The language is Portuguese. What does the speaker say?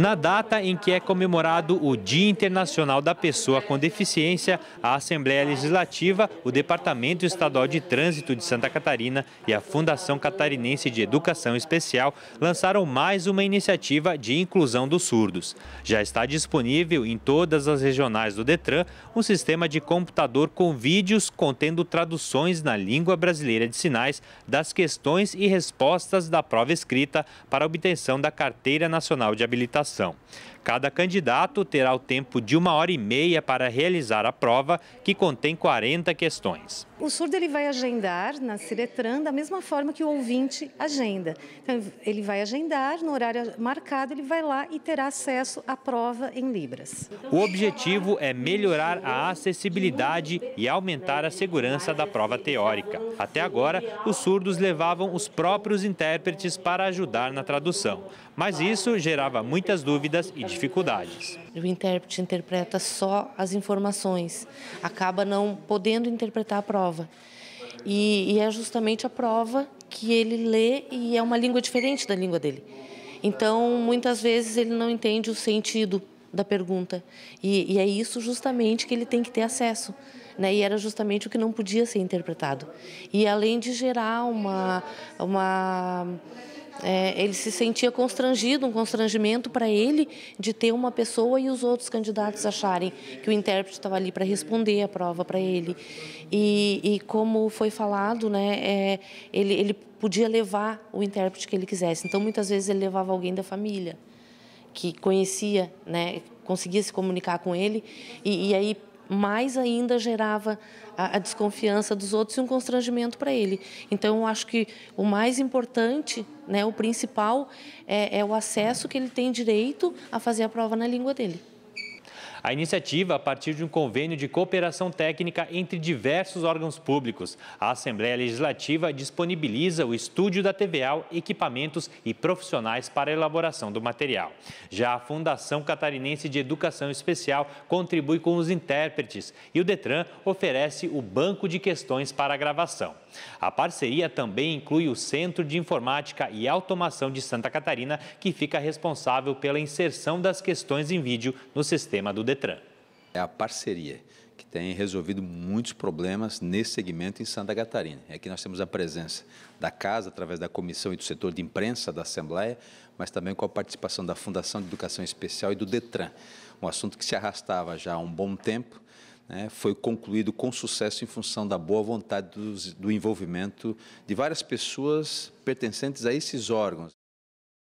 Na data em que é comemorado o Dia Internacional da Pessoa com Deficiência, a Assembleia Legislativa, o Departamento Estadual de Trânsito de Santa Catarina e a Fundação Catarinense de Educação Especial lançaram mais uma iniciativa de inclusão dos surdos. Já está disponível em todas as regionais do Detran um sistema de computador com vídeos contendo traduções na língua brasileira de sinais das questões e respostas da prova escrita para obtenção da Carteira Nacional de Habilitação ação. Cada candidato terá o tempo de uma hora e meia para realizar a prova, que contém 40 questões. O surdo ele vai agendar na Ciretran da mesma forma que o ouvinte agenda. Então, ele vai agendar no horário marcado, ele vai lá e terá acesso à prova em Libras. O objetivo é melhorar a acessibilidade e aumentar a segurança da prova teórica. Até agora, os surdos levavam os próprios intérpretes para ajudar na tradução. Mas isso gerava muitas dúvidas e dificuldades. O intérprete interpreta só as informações, acaba não podendo interpretar a prova. E, e é justamente a prova que ele lê e é uma língua diferente da língua dele. Então, muitas vezes, ele não entende o sentido da pergunta. E, e, é isso justamente que ele tem que ter acesso. Né? E era justamente o que não podia ser interpretado. E além de gerar uma. uma é, ele se sentia constrangido, um constrangimento para ele de ter uma pessoa e os outros candidatos acharem que o intérprete estava ali para responder a prova para ele. E, e, como foi falado, né, é, ele, ele podia levar o intérprete que ele quisesse. Então, muitas vezes, ele levava alguém da família que conhecia, né, conseguia se comunicar com ele. e, e aí, mais ainda gerava a, a desconfiança dos outros e um constrangimento para ele. Então, eu acho que o mais importante, né, o principal, é, é o acesso que ele tem direito a fazer a prova na língua dele. A iniciativa, a partir de um convênio de cooperação técnica entre diversos órgãos públicos, a Assembleia Legislativa disponibiliza o estúdio da TVA, equipamentos e profissionais para a elaboração do material. Já a Fundação Catarinense de Educação Especial contribui com os intérpretes e o Detran oferece o banco de questões para a gravação. A parceria também inclui o Centro de Informática e Automação de Santa Catarina, que fica responsável pela inserção das questões em vídeo no sistema do Detran. É a parceria que tem resolvido muitos problemas nesse segmento em Santa Catarina. É que nós temos a presença da Casa, através da comissão e do setor de imprensa da Assembleia, mas também com a participação da Fundação de Educação Especial e do DETRAN, um assunto que se arrastava já há um bom tempo, né, foi concluído com sucesso em função da boa vontade do envolvimento de várias pessoas pertencentes a esses órgãos.